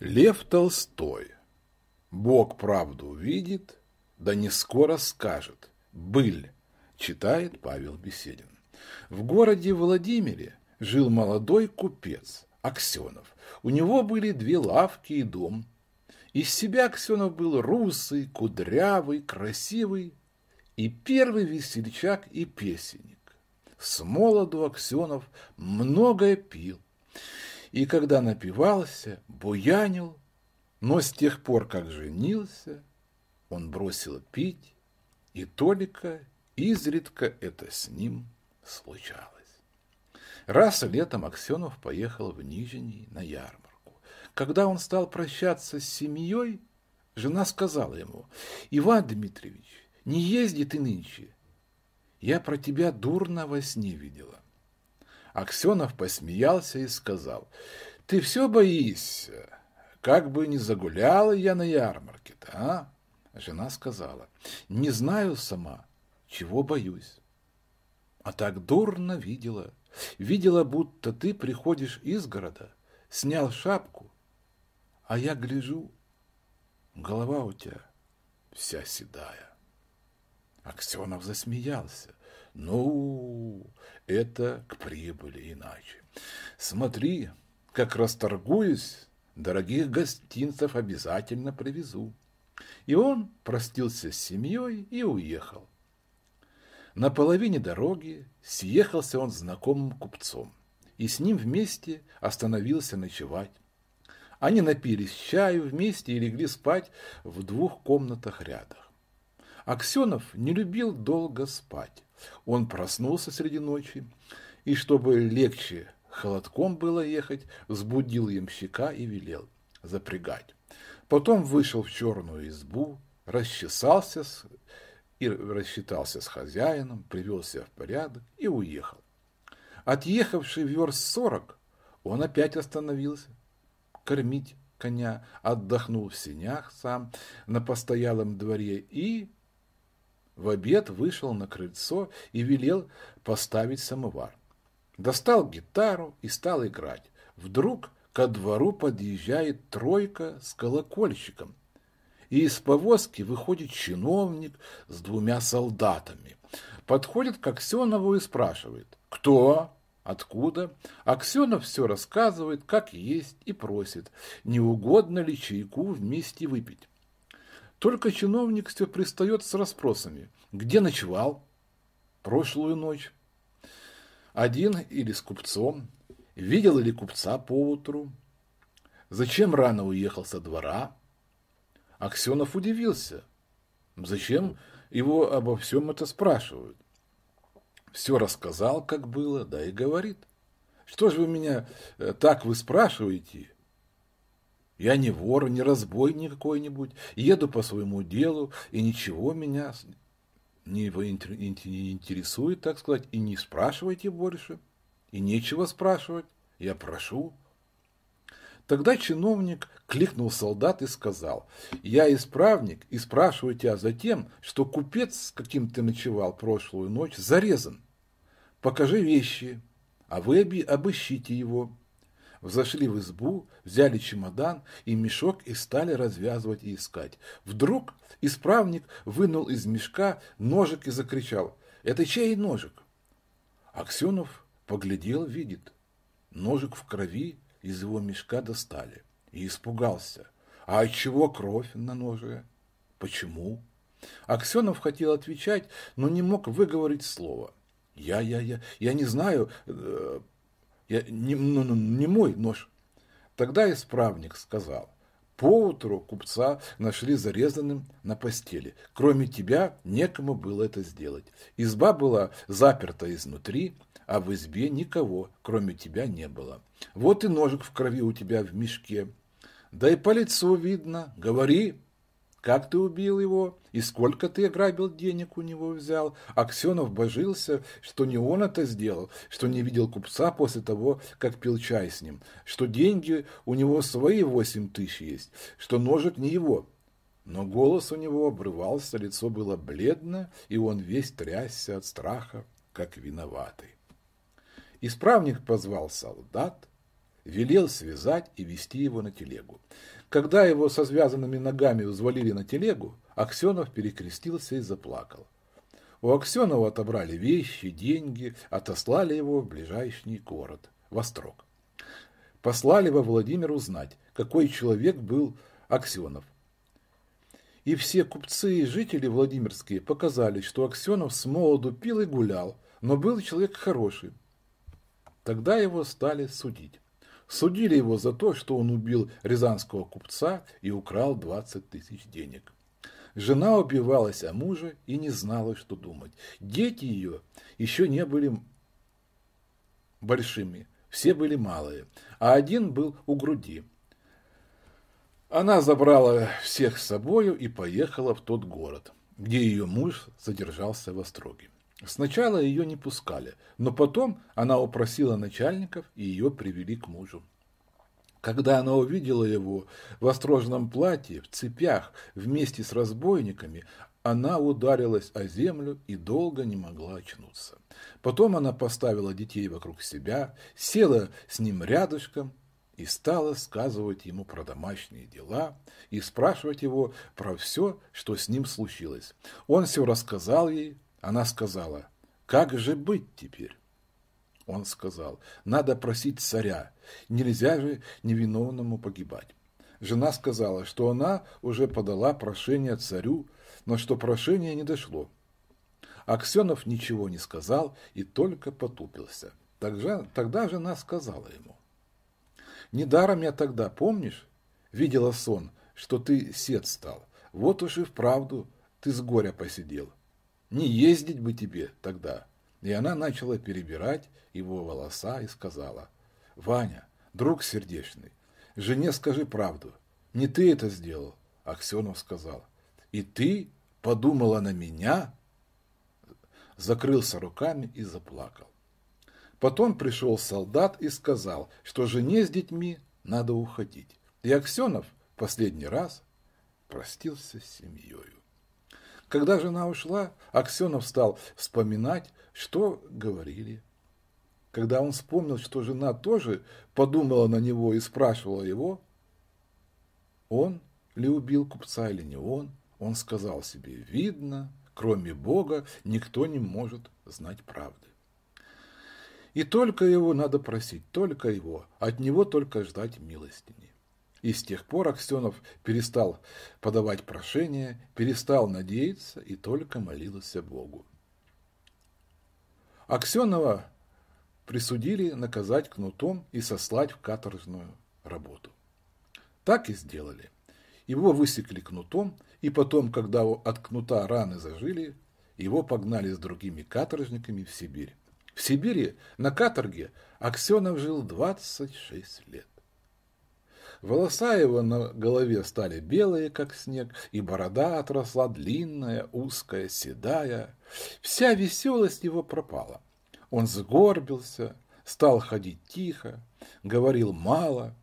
Лев Толстой. Бог правду видит, да не скоро скажет. Быль, читает Павел Беседин. В городе Владимире жил молодой купец Аксенов. У него были две лавки и дом. Из себя Аксенов был русый, кудрявый, красивый и первый весельчак и песенник. С молоду Аксенов многое пил и когда напивался, буянил, но с тех пор, как женился, он бросил пить, и только изредка это с ним случалось. Раз летом Аксенов поехал в Нижний на ярмарку. Когда он стал прощаться с семьей, жена сказала ему, «Иван Дмитриевич, не езди ты нынче, я про тебя дурно во сне видела». Аксенов посмеялся и сказал, «Ты все боишься, как бы не загуляла я на ярмарке-то, а?» Жена сказала, «Не знаю сама, чего боюсь, а так дурно видела». Видела, будто ты приходишь из города, снял шапку, а я гляжу, голова у тебя вся седая. Аксенов засмеялся. «Ну, это к прибыли иначе. Смотри, как расторгуюсь, дорогих гостинцев обязательно привезу». И он простился с семьей и уехал. На половине дороги съехался он с знакомым купцом и с ним вместе остановился ночевать. Они напились чаю вместе и легли спать в двух комнатах рядом. Аксенов не любил долго спать. Он проснулся среди ночи, и чтобы легче холодком было ехать, взбудил ямщика и велел запрягать. Потом вышел в черную избу, расчесался с... и рассчитался с хозяином, привел себя в порядок и уехал. Отъехавший верст сорок, он опять остановился. Кормить коня, отдохнул в сенях сам на постоялом дворе и в обед вышел на крыльцо и велел поставить самовар. Достал гитару и стал играть. Вдруг ко двору подъезжает тройка с колокольщиком, и из повозки выходит чиновник с двумя солдатами. Подходит к Аксенову и спрашивает «Кто?» откуда. Аксенов все рассказывает, как есть, и просит, не угодно ли чайку вместе выпить. Только чиновник все пристает с расспросами. Где ночевал? Прошлую ночь. Один или с купцом? Видел ли купца поутру? Зачем рано уехал со двора? Аксенов удивился. Зачем его обо всем это спрашивают? Все рассказал, как было, да и говорит. Что же вы меня э, так вы спрашиваете? Я не вор, не разбойник какой-нибудь, еду по своему делу, и ничего меня не, не интересует, так сказать, и не спрашивайте больше, и нечего спрашивать, я прошу. Тогда чиновник кликнул солдат и сказал, «Я исправник, и спрашиваю тебя а за тем, что купец, с каким ты ночевал прошлую ночь, зарезан. Покажи вещи, а вы обыщите его» взошли в избу, взяли чемодан и мешок и стали развязывать и искать. Вдруг исправник вынул из мешка ножик и закричал. «Это чей ножик?» Аксенов поглядел, видит. Ножик в крови из его мешка достали. И испугался. «А от чего кровь на ноже? Почему?» Аксенов хотел отвечать, но не мог выговорить слово. «Я, я, я, я не знаю, э, я, не, ну, ну, не мой нож. Тогда исправник сказал, поутру купца нашли зарезанным на постели. Кроме тебя некому было это сделать. Изба была заперта изнутри, а в избе никого, кроме тебя, не было. Вот и ножик в крови у тебя в мешке. Да и по лицу видно. Говори, как ты убил его? И сколько ты ограбил денег у него взял? Аксенов божился, что не он это сделал, что не видел купца после того, как пил чай с ним, что деньги у него свои восемь тысяч есть, что ножик не его. Но голос у него обрывался, лицо было бледно, и он весь трясся от страха, как виноватый. Исправник позвал солдат, велел связать и вести его на телегу. Когда его со связанными ногами взвалили на телегу, Аксенов перекрестился и заплакал. У Аксенова отобрали вещи, деньги, отослали его в ближайший город, Вострок. Послали во Владимир узнать, какой человек был Аксенов. И все купцы и жители Владимирские показали, что Аксенов с молоду пил и гулял, но был человек хороший. Тогда его стали судить. Судили его за то, что он убил рязанского купца и украл 20 тысяч денег. Жена убивалась о муже и не знала, что думать. Дети ее еще не были большими, все были малые, а один был у груди. Она забрала всех с собою и поехала в тот город, где ее муж содержался в Остроге. Сначала ее не пускали, но потом она упросила начальников, и ее привели к мужу. Когда она увидела его в острожном платье, в цепях, вместе с разбойниками, она ударилась о землю и долго не могла очнуться. Потом она поставила детей вокруг себя, села с ним рядышком и стала сказывать ему про домашние дела и спрашивать его про все, что с ним случилось. Он все рассказал ей, она сказала, «Как же быть теперь?» Он сказал, «Надо просить царя, нельзя же невиновному погибать». Жена сказала, что она уже подала прошение царю, но что прошение не дошло. Аксенов ничего не сказал и только потупился. Тогда, тогда жена сказала ему, «Недаром я тогда, помнишь, видела сон, что ты сед стал. Вот уж и вправду ты с горя посидел. Не ездить бы тебе тогда. И она начала перебирать его волоса и сказала, «Ваня, друг сердечный, жене скажи правду. Не ты это сделал, Аксенов сказал. И ты подумала на меня? Закрылся руками и заплакал. Потом пришел солдат и сказал, что жене с детьми надо уходить. И Аксенов последний раз простился с семьей. Когда жена ушла, Аксенов стал вспоминать, что говорили. Когда он вспомнил, что жена тоже подумала на него и спрашивала его, он ли убил купца или не он, он сказал себе, видно, кроме Бога никто не может знать правды. И только его надо просить, только его, от него только ждать милостини. И с тех пор Аксенов перестал подавать прошения, перестал надеяться и только молился Богу. Аксенова присудили наказать кнутом и сослать в каторжную работу. Так и сделали. Его высекли кнутом, и потом, когда от кнута раны зажили, его погнали с другими каторжниками в Сибирь. В Сибири на каторге Аксенов жил 26 лет. Волоса его на голове стали белые, как снег, и борода отросла длинная, узкая, седая. Вся веселость его пропала. Он сгорбился, стал ходить тихо, говорил мало,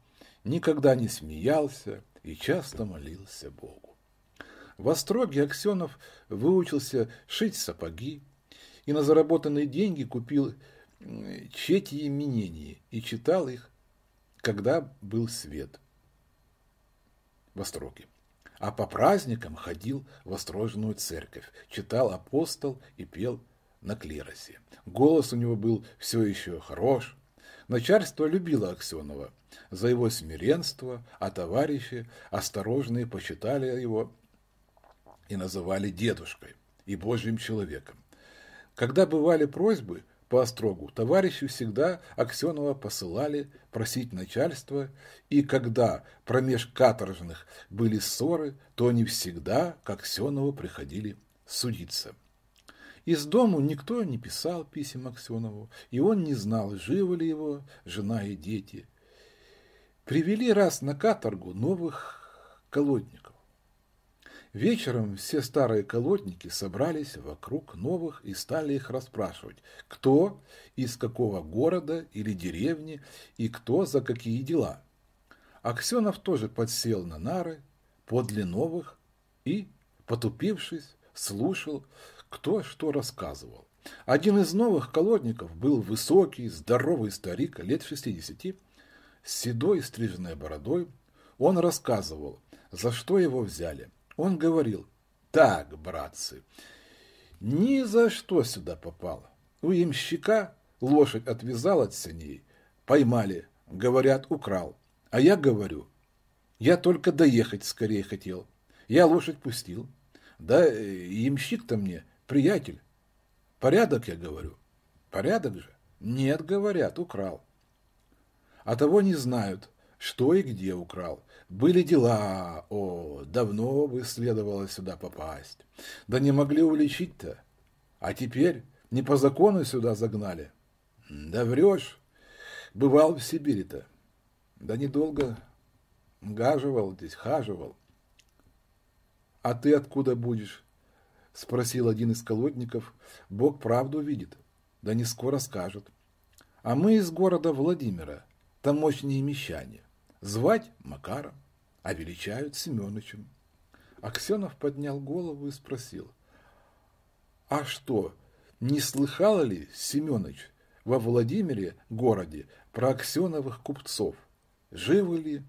никогда не смеялся и часто молился Богу. В Остроге Аксенов выучился шить сапоги и на заработанные деньги купил четьи именения и читал их, когда был свет. Востроги. А по праздникам ходил в Острожную церковь, читал апостол и пел на клиросе. Голос у него был все еще хорош. Начальство любило Аксенова за его смиренство, а товарищи осторожные почитали его и называли дедушкой и божьим человеком. Когда бывали просьбы, по острогу. Товарищу всегда Аксенова посылали просить начальства, и когда промеж каторжных были ссоры, то они всегда к Аксенову приходили судиться. Из дому никто не писал писем Аксенову, и он не знал, живы ли его жена и дети. Привели раз на каторгу новых колодников. Вечером все старые колодники собрались вокруг новых и стали их расспрашивать, кто из какого города или деревни и кто за какие дела. Аксенов тоже подсел на нары подле новых и, потупившись, слушал, кто что рассказывал. Один из новых колодников был высокий, здоровый старик лет 60, с седой стриженной бородой. Он рассказывал, за что его взяли – он говорил, так, братцы, ни за что сюда попало. У ямщика лошадь отвязал от сеней, поймали, говорят, украл. А я говорю, я только доехать скорее хотел. Я лошадь пустил. Да э, ямщик-то мне приятель. Порядок, я говорю. Порядок же. Нет, говорят, украл. А того не знают что и где украл. Были дела, о, давно бы следовало сюда попасть. Да не могли уличить-то. А теперь не по закону сюда загнали. Да врешь. Бывал в Сибири-то. Да недолго. Гаживал здесь, хаживал. А ты откуда будешь? Спросил один из колодников. Бог правду видит. Да не скоро скажет. А мы из города Владимира. Тамошние мещане. Звать Макаром, а величают Семеновичем. Аксенов поднял голову и спросил, «А что, не слыхала ли, Семенович, во Владимире, городе, про Аксеновых купцов? Живы ли?»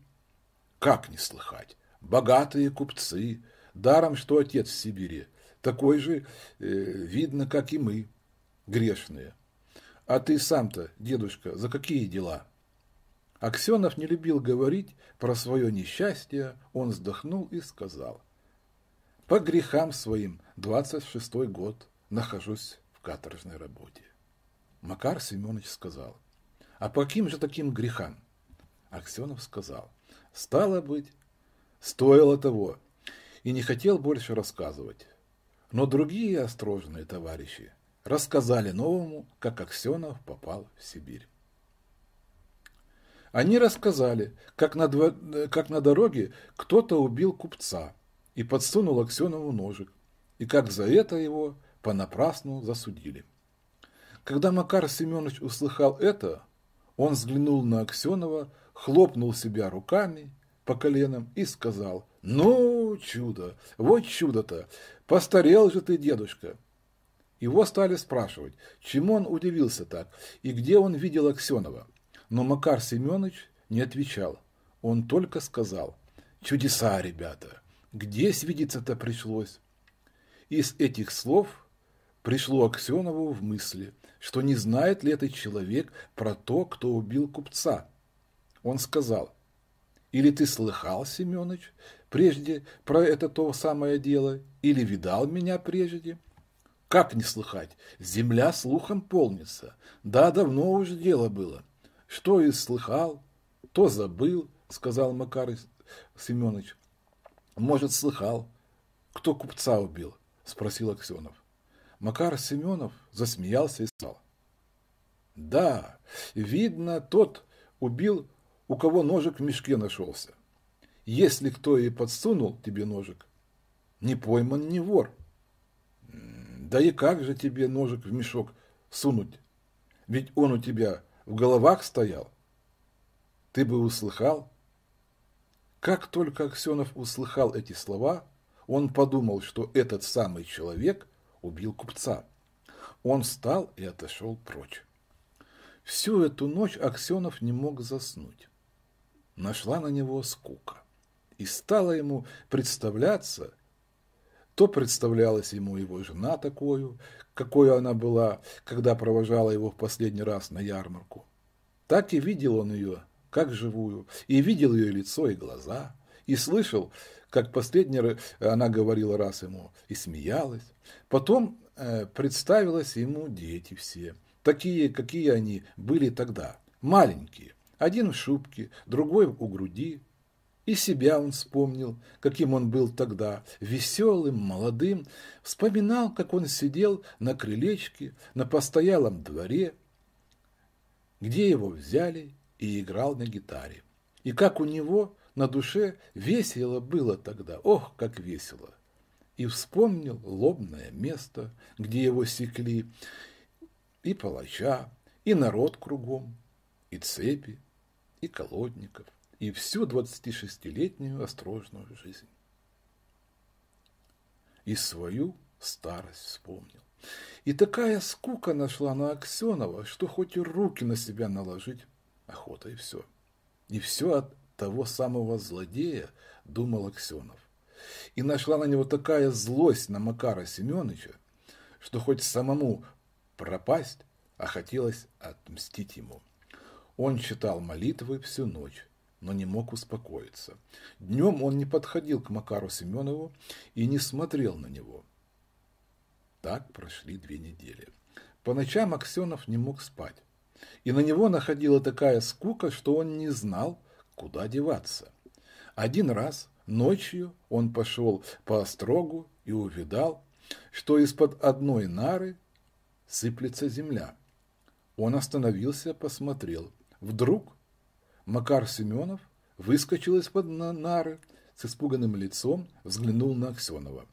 «Как не слыхать? Богатые купцы, даром, что отец в Сибири, такой же, э, видно, как и мы, грешные. А ты сам-то, дедушка, за какие дела?» Аксенов не любил говорить про свое несчастье, он вздохнул и сказал. «По грехам своим, 26-й год, нахожусь в каторжной работе». Макар Семенович сказал. «А по каким же таким грехам?» Аксенов сказал. «Стало быть, стоило того, и не хотел больше рассказывать. Но другие осторожные товарищи рассказали новому, как Аксенов попал в Сибирь. Они рассказали, как на, дво... как на дороге кто-то убил купца и подсунул Аксенову ножик, и как за это его понапрасну засудили. Когда Макар Семенович услыхал это, он взглянул на Аксенова, хлопнул себя руками по коленам и сказал, «Ну, чудо! Вот чудо-то! Постарел же ты, дедушка!» Его стали спрашивать, чему он удивился так и где он видел Аксенова. Но Макар Семенович не отвечал. Он только сказал «Чудеса, ребята! Где свидеться-то пришлось?» Из этих слов пришло Аксенову в мысли, что не знает ли этот человек про то, кто убил купца. Он сказал «Или ты слыхал, Семенович, прежде про это то самое дело, или видал меня прежде?» Как не слыхать? Земля слухом полнится. Да, давно уже дело было. Что и слыхал, то забыл, сказал Макар Семенович. Может, слыхал. Кто купца убил? Спросил Аксенов. Макар Семенов засмеялся и сказал. Да, видно, тот убил, у кого ножик в мешке нашелся. Если кто и подсунул тебе ножик, не пойман не вор. Да и как же тебе ножик в мешок сунуть? Ведь он у тебя в головах стоял. Ты бы услыхал. Как только Аксенов услыхал эти слова, он подумал, что этот самый человек убил купца. Он встал и отошел прочь. Всю эту ночь Аксенов не мог заснуть. Нашла на него скука. И стало ему представляться, то представлялась ему его жена такую, какой она была, когда провожала его в последний раз на ярмарку. Так и видел он ее, как живую, и видел ее лицо и глаза, и слышал, как последний раз она говорила раз ему, и смеялась. Потом э, представилось ему дети все, такие, какие они были тогда, маленькие, один в шубке, другой у груди, и себя он вспомнил, каким он был тогда, веселым, молодым. Вспоминал, как он сидел на крылечке, на постоялом дворе, где его взяли и играл на гитаре. И как у него на душе весело было тогда, ох, как весело. И вспомнил лобное место, где его секли, и палача, и народ кругом, и цепи, и колодников и всю 26-летнюю осторожную жизнь. И свою старость вспомнил. И такая скука нашла на Аксенова, что хоть и руки на себя наложить, охота и все. И все от того самого злодея, думал Аксенов. И нашла на него такая злость на Макара Семеновича, что хоть самому пропасть, а хотелось отмстить ему. Он читал молитвы всю ночь, но не мог успокоиться. Днем он не подходил к Макару Семенову и не смотрел на него. Так прошли две недели. По ночам Аксенов не мог спать, и на него находила такая скука, что он не знал, куда деваться. Один раз ночью он пошел по острогу и увидал, что из-под одной нары сыплется земля. Он остановился, посмотрел. Вдруг Макар Семенов выскочил из-под нары с испуганным лицом, взглянул на Аксенова.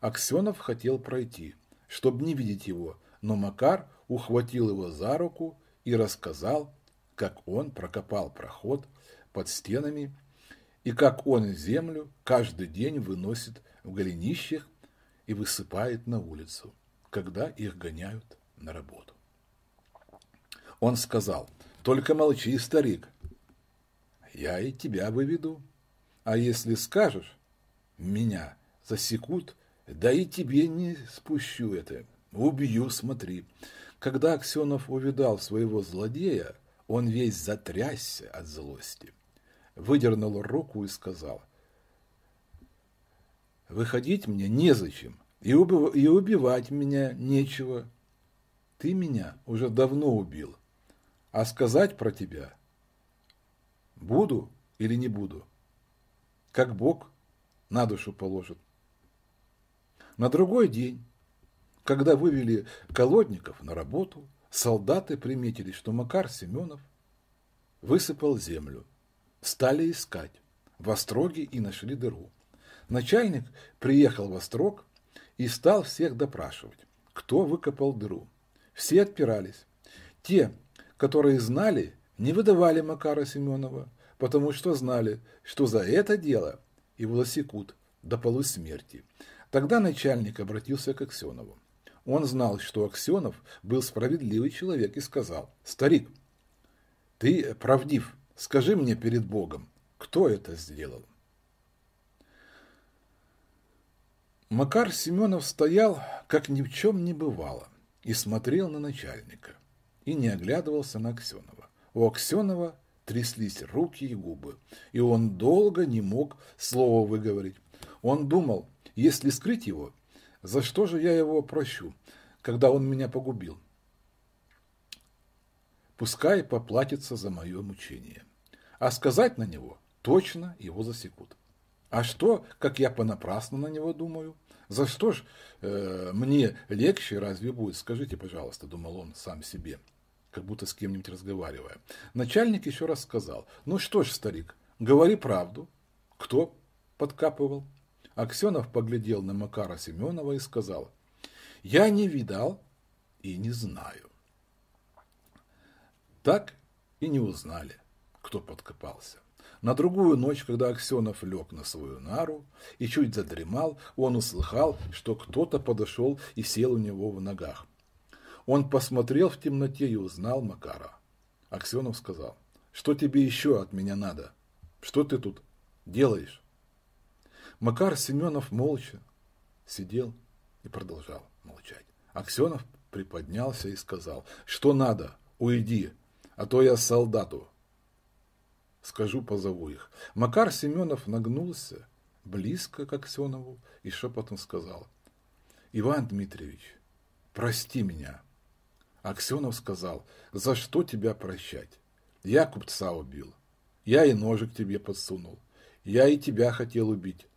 Аксенов хотел пройти, чтобы не видеть его, но Макар ухватил его за руку и рассказал, как он прокопал проход под стенами и как он землю каждый день выносит в голенищах и высыпает на улицу, когда их гоняют на работу. Он сказал, «Только молчи, старик, я и тебя выведу. А если скажешь, меня засекут, да и тебе не спущу это, убью, смотри». Когда Аксенов увидал своего злодея, он весь затрясся от злости, выдернул руку и сказал, «Выходить мне незачем, и, убив... и убивать меня нечего. Ты меня уже давно убил, а сказать про тебя буду или не буду, как Бог на душу положит. На другой день, когда вывели колодников на работу, солдаты приметили, что Макар Семенов высыпал землю. Стали искать в Остроге и нашли дыру. Начальник приехал в Острог и стал всех допрашивать, кто выкопал дыру. Все отпирались. Те, которые знали, не выдавали Макара Семенова, потому что знали, что за это дело его засекут до полусмерти. Тогда начальник обратился к Аксенову. Он знал, что Аксенов был справедливый человек и сказал, «Старик, ты правдив, скажи мне перед Богом, кто это сделал?» Макар Семенов стоял, как ни в чем не бывало, и смотрел на начальника, и не оглядывался на Аксенова. У Аксенова тряслись руки и губы, и он долго не мог слова выговорить. Он думал, если скрыть его, за что же я его прощу, когда он меня погубил? Пускай поплатится за мое мучение. А сказать на него точно его засекут. А что, как я понапрасну на него думаю? За что ж э, мне легче разве будет? Скажите, пожалуйста, думал он сам себе как будто с кем-нибудь разговаривая. Начальник еще раз сказал, ну что ж, старик, говори правду. Кто подкапывал? Аксенов поглядел на Макара Семенова и сказал, я не видал и не знаю. Так и не узнали, кто подкопался. На другую ночь, когда Аксенов лег на свою нару и чуть задремал, он услыхал, что кто-то подошел и сел у него в ногах. Он посмотрел в темноте и узнал Макара. Аксенов сказал, что тебе еще от меня надо? Что ты тут делаешь? Макар Семенов молча сидел и продолжал молчать. Аксенов приподнялся и сказал, что надо, уйди, а то я солдату. Скажу, позову их. Макар Семенов нагнулся близко к Аксенову и шепотом сказал, Иван Дмитриевич, прости меня. Аксенов сказал, за что тебя прощать? Я купца убил. Я и ножик тебе подсунул. Я и тебя хотел убить.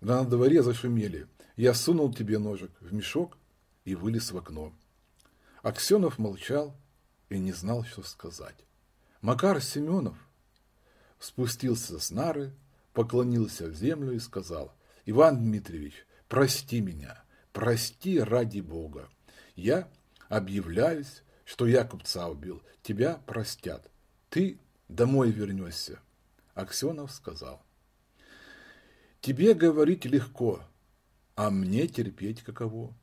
на дворе зашумели. Я сунул тебе ножик в мешок и вылез в окно. Аксенов молчал и не знал, что сказать. Макар Семенов спустился с нары, поклонился в землю и сказал, «Иван Дмитриевич, прости меня, прости ради Бога. Я объявляюсь, что я купца убил. Тебя простят. Ты домой вернешься. Аксенов сказал. Тебе говорить легко, а мне терпеть каково.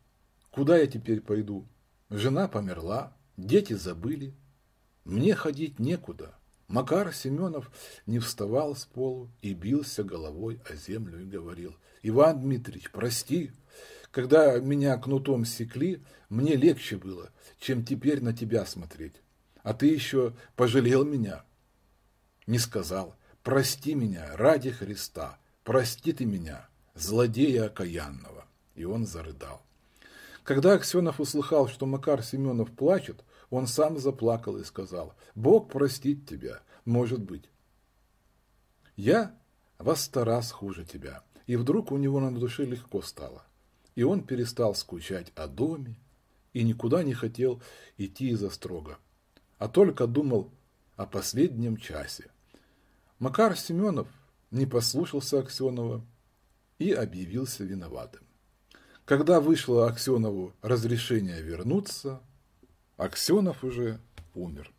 Куда я теперь пойду? Жена померла, дети забыли. Мне ходить некуда. Макар Семенов не вставал с полу и бился головой о землю и говорил. «Иван Дмитриевич, прости, когда меня кнутом секли, мне легче было, чем теперь на тебя смотреть. А ты еще пожалел меня. Не сказал, прости меня ради Христа, прости ты меня, злодея окаянного. И он зарыдал. Когда Аксенов услыхал, что Макар Семенов плачет, он сам заплакал и сказал, «Бог простит тебя, может быть». «Я во сто раз хуже тебя». И вдруг у него на душе легко стало и он перестал скучать о доме и никуда не хотел идти из-за строга, а только думал о последнем часе. Макар Семенов не послушался Аксенова и объявился виноватым. Когда вышло Аксенову разрешение вернуться, Аксенов уже умер.